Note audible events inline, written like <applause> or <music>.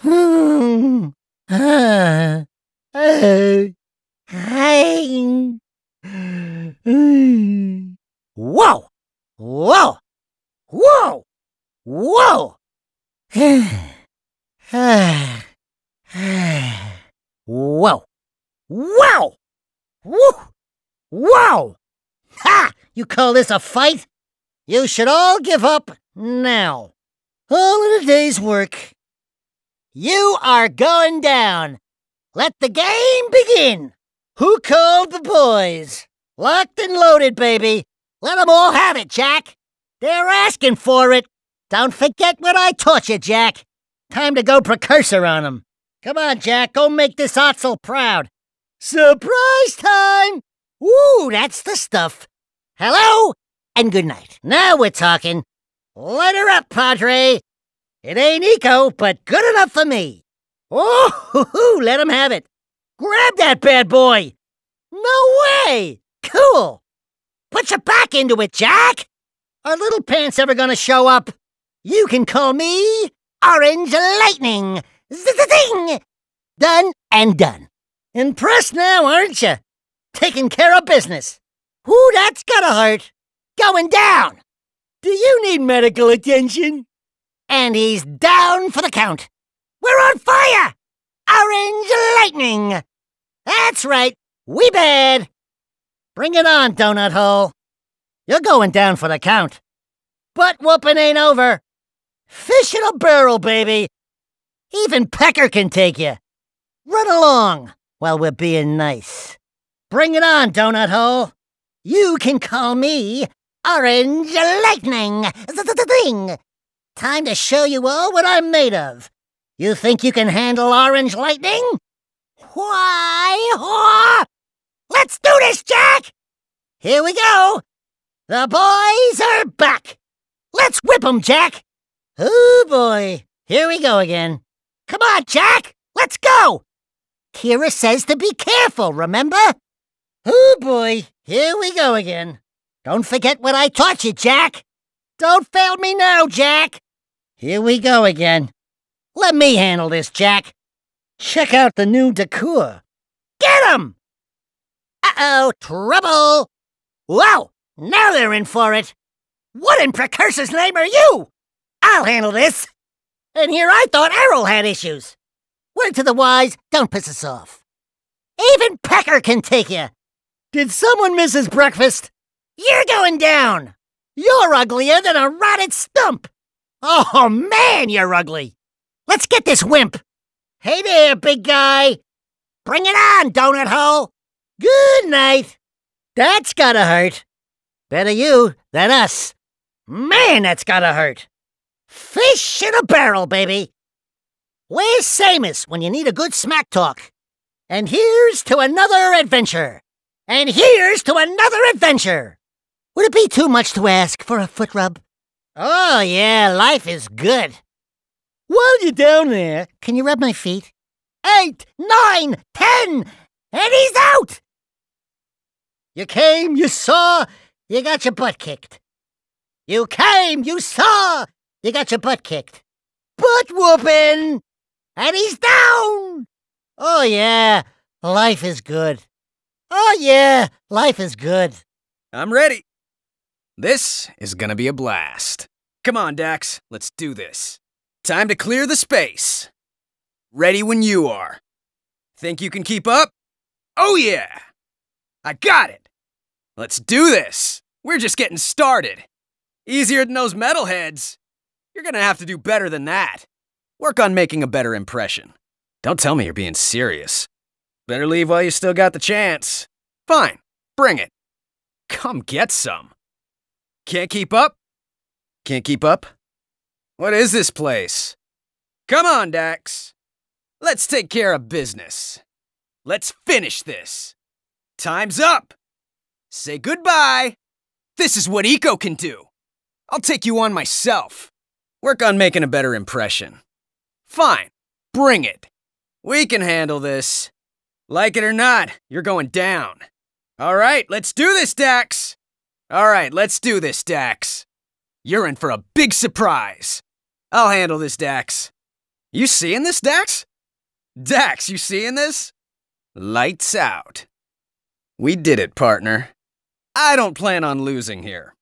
hmm. Ah. Oh. Hi. Mm. Whoa! Whoa! Whoa! Whoa! Whoa! Wow! Woo! Wow! Ha! You call this a fight? You should all give up now. All in a day's work. You are going down. Let the game begin. Who called the boys? Locked and loaded, baby. Let 'em all have it, Jack. They're asking for it. Don't forget what I taught you, Jack. Time to go precursor on 'em. Come on, Jack, go make this Otzel proud. Surprise time! Woo, that's the stuff. Hello and good night. Now we're talking. Let her up, Padre. It ain't eco, but good enough for me. Oh, hoo, <laughs> hoo, let him have it. Grab that bad boy. No way. Cool. Put your back into it, Jack. Are little pants ever gonna show up? You can call me Orange Lightning. Z-z-zing. Done and done. Impressed now, aren't you? taking care of business. Ooh, that's gotta hurt. Going down. Do you need medical attention? And he's down for the count. We're on fire! Orange lightning! That's right, we bad! Bring it on, Donut Hole. You're going down for the count. Butt whooping ain't over. Fish in a barrel, baby. Even Pecker can take you. Run along while we're being nice. Bring it on, Donut Hole! You can call me Orange Lightning! Thing! Time to show you all what I'm made of! You think you can handle Orange Lightning? Why, Let's do this, Jack! Here we go! The boys are back! Let's whip 'em, Jack! Oh boy, here we go again. Come on, Jack! Let's go! Kira says to be careful, remember? boy, here we go again. Don't forget what I taught you, Jack. Don't fail me now, Jack. Here we go again. Let me handle this, Jack. Check out the new decor. Get 'em! Uh-oh, trouble! Whoa, now they're in for it. What in precursor's name are you? I'll handle this. And here I thought Errol had issues. Word to the wise, don't piss us off. Even Pecker can take you. Did someone miss his breakfast? You're going down! You're uglier than a rotted stump! Oh man, you're ugly! Let's get this wimp! Hey there, big guy! Bring it on, donut hole! Good night! That's gotta hurt! Better you than us! Man, that's gotta hurt! Fish in a barrel, baby! Where's Samus when you need a good smack talk? And here's to another adventure! And here's to another adventure! Would it be too much to ask for a foot rub? Oh, yeah, life is good. While you're down there, can you rub my feet? Eight, nine, ten, and he's out! You came, you saw, you got your butt kicked. You came, you saw, you got your butt kicked. Butt whooping! And he's down! Oh, yeah, life is good. Oh, yeah, life is good. I'm ready. This is gonna be a blast. Come on, Dax, let's do this. Time to clear the space. Ready when you are. Think you can keep up? Oh, yeah! I got it! Let's do this! We're just getting started. Easier than those metalheads. You're gonna have to do better than that. Work on making a better impression. Don't tell me you're being serious. Better leave while you still got the chance. Fine, bring it. Come get some. Can't keep up? Can't keep up? What is this place? Come on, Dax. Let's take care of business. Let's finish this. Time's up. Say goodbye. This is what Eco can do. I'll take you on myself. Work on making a better impression. Fine, bring it. We can handle this. Like it or not, you're going down. All right, let's do this, Dax! All right, let's do this, Dax. You're in for a big surprise. I'll handle this, Dax. You seeing this, Dax? Dax, you seeing this? Lights out. We did it, partner. I don't plan on losing here.